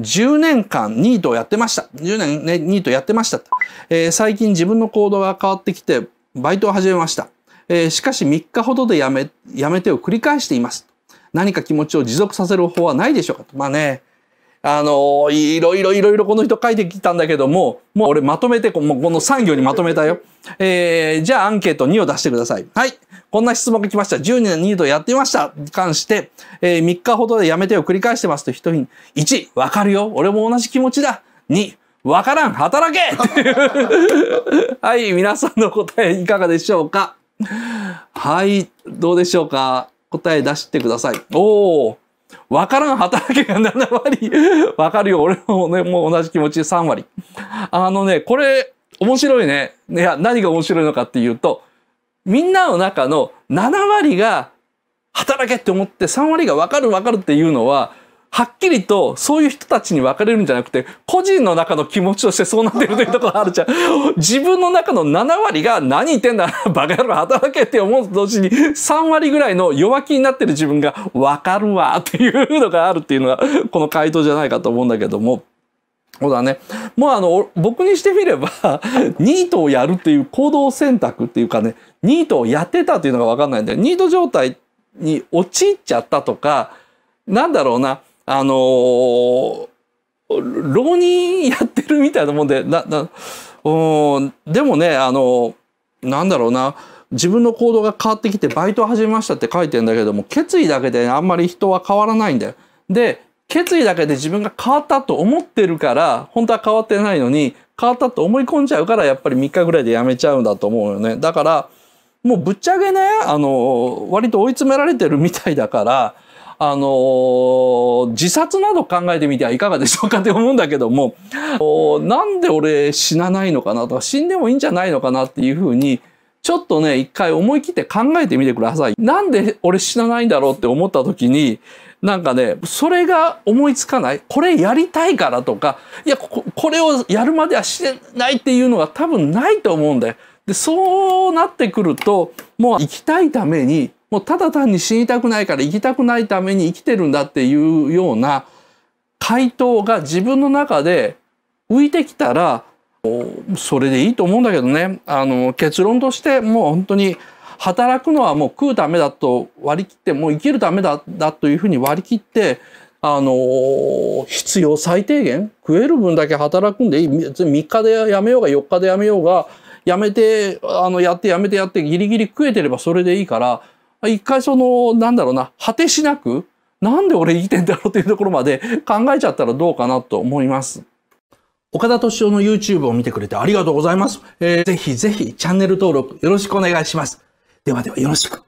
10年間ニートをやってました。10年ね、ニートやってました。えー、最近自分の行動が変わってきて、バイトを始めました。えー、しかし3日ほどでやめ、やめてを繰り返しています。何か気持ちを持続させる方法はないでしょうかまあね、あの、いろいろいろいろこの人書いてきたんだけども、もう俺まとめて、このこの3行にまとめたよ。えー、じゃあアンケート2を出してください。はい。こんな質問が来ました。10年2度やってました。に関して、えー、3日ほどでやめてを繰り返してますと人に、1、わかるよ。俺も同じ気持ちだ。2、わからん働け はい、皆さんの答えいかがでしょうかはい、どうでしょうか答え出してください。おー。わからん働きが7割。わかるよ。俺もね、もう同じ気持ちで3割。あのね、これ、面白いね。いや、何が面白いのかっていうと、みんなの中の7割が働けって思って3割がわかるわかるっていうのは、はっきりとそういう人たちに分かれるんじゃなくて、個人の中の気持ちとしてそうなってるというところがあるじゃん。自分の中の7割が何言ってんだ、バカ野郎働けって思うと同時に、3割ぐらいの弱気になってる自分が分かるわっていうのがあるっていうのが、この回答じゃないかと思うんだけども。そうだね。もうあの、僕にしてみれば、ニートをやるっていう行動選択っていうかね、ニートをやってたっていうのがわかんないんだよ。ニート状態に陥っちゃったとか、なんだろうな、あのー、浪人やってるみたいなもんで、な、な、ん、でもね、あのー、なんだろうな、自分の行動が変わってきてバイト始めましたって書いてんだけども、決意だけであんまり人は変わらないんだよ。で、決意だけで自分が変わったと思ってるから、本当は変わってないのに、変わったと思い込んじゃうから、やっぱり3日ぐらいで辞めちゃうんだと思うよね。だから、もうぶっちゃけね、あの、割と追い詰められてるみたいだから、あのー、自殺など考えてみてはいかがでしょうかって思うんだけども、なんで俺死なないのかなとか、死んでもいいんじゃないのかなっていうふうに、ちょっとね、一回思い切って考えてみてください。なんで俺死なないんだろうって思った時に、なんかね、それが思いつかない。これやりたいからとか、いや、ここれをやるまではしてないっていうのが多分ないと思うんだよ。で、そうなってくると、もう生きたいためにもうただ単に死にたくないから生きたくないために生きてるんだっていうような回答が自分の中で浮いてきたらそれでいいと思うんだけどねあの結論としてもう本当に働くのはもう食うためだと割り切ってもう生きるためだだというふうに割り切ってあの必要最低限食える分だけ働くんでいい3日でやめようが4日でやめようがやめてあのやってやめてやってギリギリ食えてればそれでいいから。一回その、なんだろうな、果てしなく、なんで俺生きてんだろうっていうところまで 考えちゃったらどうかなと思います。岡田敏夫の YouTube を見てくれてありがとうございます。えー、ぜひぜひチャンネル登録よろしくお願いします。ではではよろしく。